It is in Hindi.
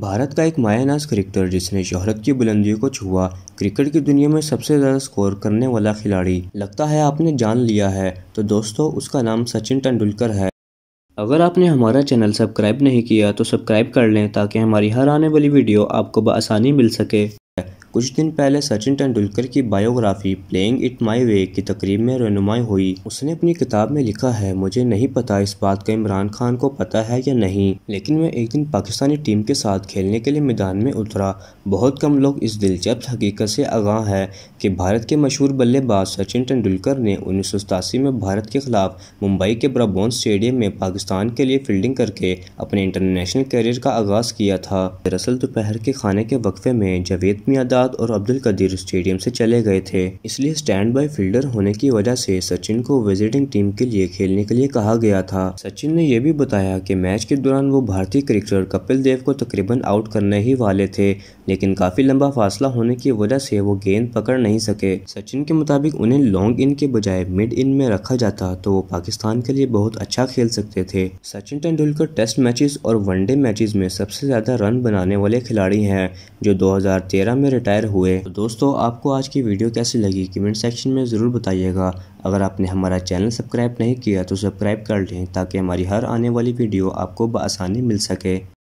भारत का एक मायानाज क्रिकेटर जिसने शोहरत की बुलंदियों को छुआ क्रिकेट की दुनिया में सबसे ज़्यादा स्कोर करने वाला खिलाड़ी लगता है आपने जान लिया है तो दोस्तों उसका नाम सचिन तेंदुलकर है अगर आपने हमारा चैनल सब्सक्राइब नहीं किया तो सब्सक्राइब कर लें ताकि हमारी हर आने वाली वीडियो आपको बसानी मिल सके कुछ दिन पहले सचिन तेंदुलकर की biography playing it my way की तकरीब में रहनुमाई हुई उसने अपनी किताब में लिखा है मुझे नहीं पता इस बात का इमरान खान को पता है या नहीं लेकिन मैं एक दिन पाकिस्तानी टीम के साथ खेलने के लिए मैदान में उतरा बहुत कम लोग इस दिलचस्प हकीकत से आगाह है कि भारत के मशहूर बल्लेबाज सचिन तेंदुलकर ने उन्नीस में भारत के खिलाफ मुंबई के ब्राबोन स्टेडियम में पाकिस्तान के लिए फील्डिंग करके अपने इंटरनेशनल करियर का आगाज़ किया था दरअसल दोपहर के खाने के वक्फे में जावेद मियादा प्रसाद और अब्दुल कदीर स्टेडियम से चले गए थे इसलिए स्टैंड बाय फील्डर होने की वजह से सचिन को विजिटिंग टीम के लिए खेलने के लिए कहा गया था सचिन ने यह भी बताया कि मैच के दौरान वो भारतीय क्रिकेटर कपिल देव को तकरीबन आउट करने ही वाले थे लेकिन काफी लंबा फासला होने की वजह से वो गेंद पकड़ नहीं सके सचिन के मुताबिक उन्हें लॉन्ग इन के बजाय मिड इन में रखा जाता तो वो पाकिस्तान के लिए बहुत अच्छा खेल सकते थे सचिन तेंदुलकर टेस्ट मैचेस और वनडे मैचेस में सबसे ज्यादा रन बनाने वाले खिलाड़ी हैं जो 2013 में रिटायर रिटायर हुए तो दोस्तों आपको आज की वीडियो कैसी लगी कमेंट सेक्शन में ज़रूर बताइएगा अगर आपने हमारा चैनल सब्सक्राइब नहीं किया तो सब्सक्राइब कर लें ताकि हमारी हर आने वाली वीडियो आपको बसानी मिल सके